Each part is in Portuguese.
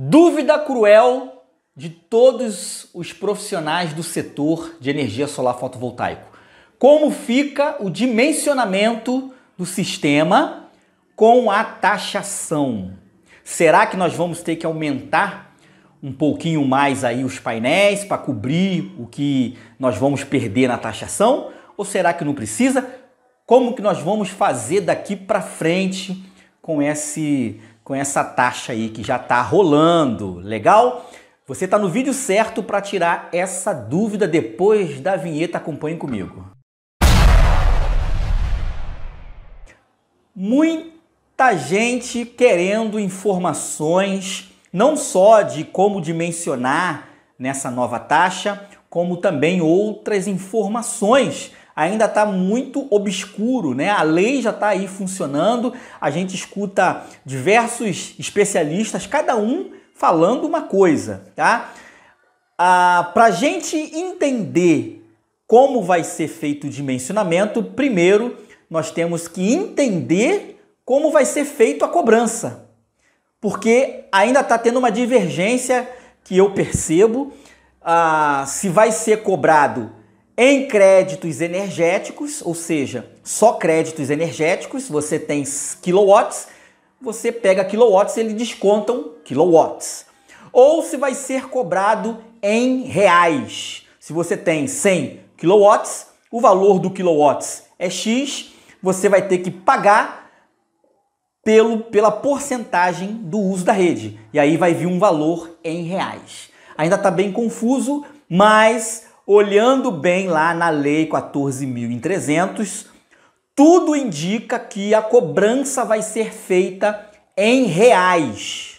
Dúvida cruel de todos os profissionais do setor de energia solar fotovoltaico. Como fica o dimensionamento do sistema com a taxação? Será que nós vamos ter que aumentar um pouquinho mais aí os painéis para cobrir o que nós vamos perder na taxação? Ou será que não precisa? Como que nós vamos fazer daqui para frente com esse com essa taxa aí que já está rolando, legal? Você está no vídeo certo para tirar essa dúvida depois da vinheta. Acompanhe comigo. Muita gente querendo informações, não só de como dimensionar nessa nova taxa, como também outras informações ainda está muito obscuro, né? A lei já está aí funcionando, a gente escuta diversos especialistas, cada um falando uma coisa, tá? Ah, Para a gente entender como vai ser feito o dimensionamento, primeiro nós temos que entender como vai ser feito a cobrança, porque ainda está tendo uma divergência que eu percebo ah, se vai ser cobrado em créditos energéticos, ou seja, só créditos energéticos, você tem quilowatts, você pega quilowatts e eles descontam quilowatts. Ou se vai ser cobrado em reais. Se você tem 100 quilowatts, o valor do quilowatts é X, você vai ter que pagar pelo, pela porcentagem do uso da rede. E aí vai vir um valor em reais. Ainda está bem confuso, mas Olhando bem lá na lei 14.300, tudo indica que a cobrança vai ser feita em reais,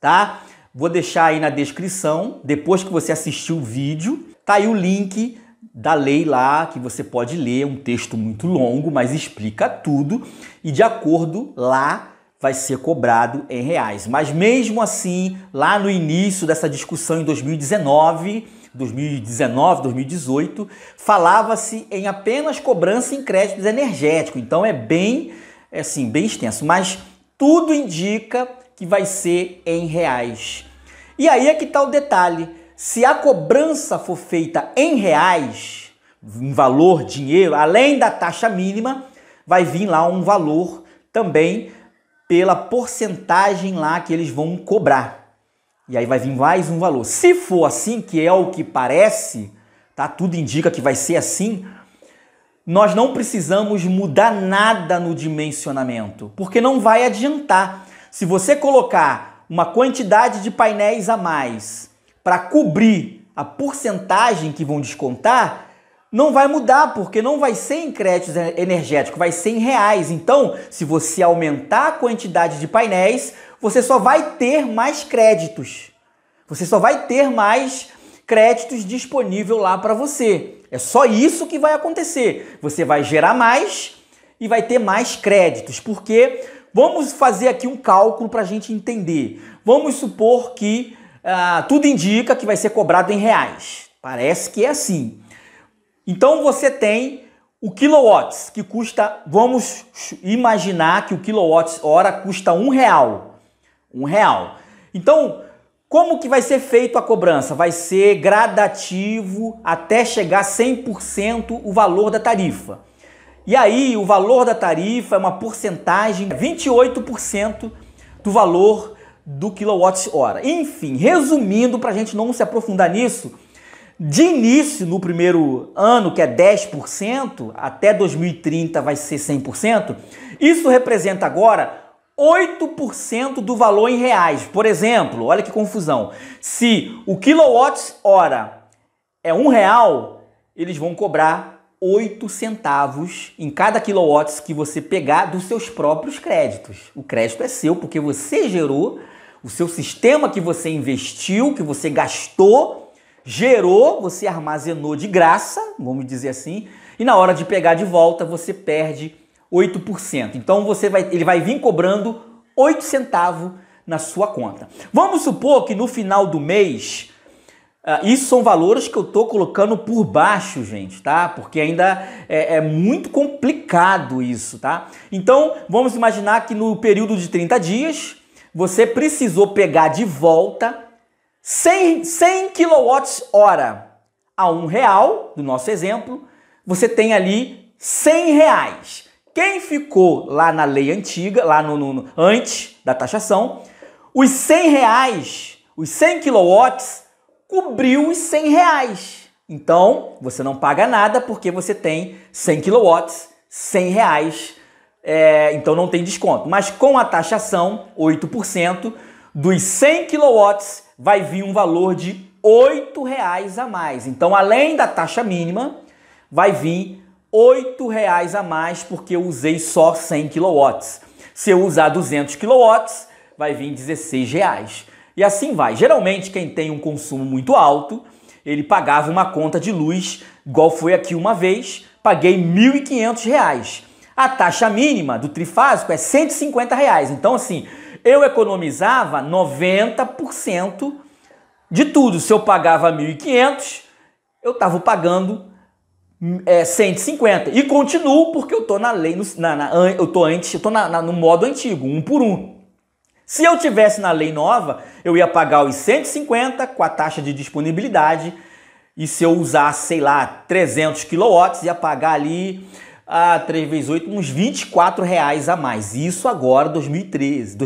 tá? Vou deixar aí na descrição, depois que você assistir o vídeo, tá aí o link da lei lá que você pode ler, um texto muito longo, mas explica tudo e de acordo lá vai ser cobrado em reais. Mas mesmo assim, lá no início dessa discussão em 2019, 2019, 2018, falava-se em apenas cobrança em créditos energéticos. Então é bem, é assim, bem extenso. Mas tudo indica que vai ser em reais. E aí é que está o detalhe. Se a cobrança for feita em reais, em valor, dinheiro, além da taxa mínima, vai vir lá um valor também pela porcentagem lá que eles vão cobrar. E aí vai vir mais um valor. Se for assim, que é o que parece, tá? Tudo indica que vai ser assim. Nós não precisamos mudar nada no dimensionamento, porque não vai adiantar. Se você colocar uma quantidade de painéis a mais para cobrir a porcentagem que vão descontar, não vai mudar, porque não vai ser em crédito energético, vai ser em reais. Então, se você aumentar a quantidade de painéis, você só vai ter mais créditos. Você só vai ter mais créditos disponível lá para você. É só isso que vai acontecer. Você vai gerar mais e vai ter mais créditos, porque vamos fazer aqui um cálculo para a gente entender. Vamos supor que ah, tudo indica que vai ser cobrado em reais. Parece que é assim. Então você tem o quilowatts, que custa, vamos imaginar que o quilowatts hora custa um real. Um real. Então, como que vai ser feito a cobrança? Vai ser gradativo até chegar 100% o valor da tarifa. E aí, o valor da tarifa é uma porcentagem, 28% do valor do quilowatts hora Enfim, resumindo, para a gente não se aprofundar nisso, de início, no primeiro ano, que é 10%, até 2030 vai ser 100%, isso representa agora 8% do valor em reais. Por exemplo, olha que confusão. Se o quilowatt-hora é um real, eles vão cobrar 8 centavos em cada quilowatts que você pegar dos seus próprios créditos. O crédito é seu porque você gerou, o seu sistema que você investiu, que você gastou, Gerou, você armazenou de graça, vamos dizer assim, e na hora de pegar de volta você perde 8%. Então você vai, ele vai vir cobrando 8 centavos na sua conta. Vamos supor que no final do mês, uh, isso são valores que eu estou colocando por baixo, gente, tá? Porque ainda é, é, muito complicado isso, tá? Então vamos imaginar que no período de 30 dias você precisou pegar de volta 100, 100 kWh a um real, do nosso exemplo, você tem ali 100 reais. Quem ficou lá na lei antiga, lá no, no, no antes da taxação, os 100 reais, os 100 quilowatts, cobriu os 100 reais. Então, você não paga nada porque você tem 100 quilowatts, 100 reais, é, então não tem desconto. Mas com a taxação, 8%, dos 100 kW vai vir um valor de R$ reais a mais. Então, além da taxa mínima, vai vir R$ reais a mais porque eu usei só 100 kW. Se eu usar 200 kW, vai vir R$ reais. E assim vai. Geralmente, quem tem um consumo muito alto, ele pagava uma conta de luz, igual foi aqui uma vez, paguei R$ 1.500. A taxa mínima do trifásico é R$ 150. Reais. Então, assim, eu economizava 90% de tudo. Se eu pagava 1.500, eu estava pagando é, 150. E continuo porque eu estou na lei, no, na, na, eu estou antes, eu tô na, no modo antigo, um por um. Se eu tivesse na lei nova, eu ia pagar os 150 com a taxa de disponibilidade. E se eu usar, sei lá, 300 kW, ia pagar ali a 3 vezes 8, uns 24 reais a mais. Isso agora 2013,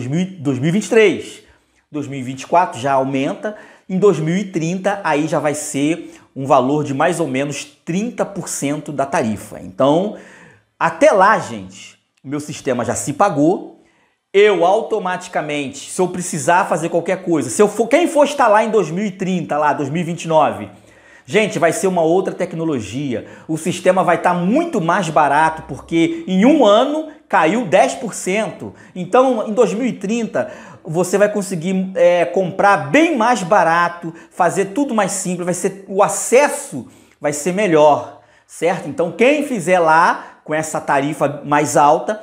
2023. 2024 já aumenta. Em 2030 aí já vai ser um valor de mais ou menos 30% da tarifa. Então, até lá, gente, meu sistema já se pagou. Eu automaticamente, se eu precisar fazer qualquer coisa, se eu for, quem for estar lá em 2030, lá 2029, Gente, vai ser uma outra tecnologia. O sistema vai estar tá muito mais barato, porque em um ano caiu 10%. Então, em 2030, você vai conseguir é, comprar bem mais barato, fazer tudo mais simples, vai ser, o acesso vai ser melhor, certo? Então, quem fizer lá com essa tarifa mais alta,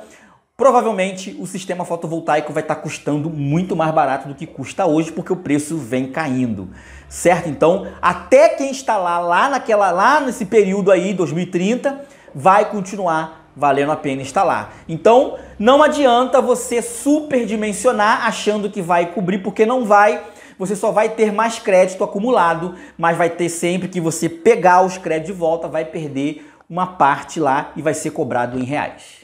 Provavelmente o sistema fotovoltaico vai estar tá custando muito mais barato do que custa hoje, porque o preço vem caindo, certo? Então, até quem instalar lá naquela lá nesse período aí, 2030, vai continuar valendo a pena instalar. Então, não adianta você superdimensionar achando que vai cobrir, porque não vai. Você só vai ter mais crédito acumulado, mas vai ter sempre que você pegar os créditos de volta, vai perder uma parte lá e vai ser cobrado em reais.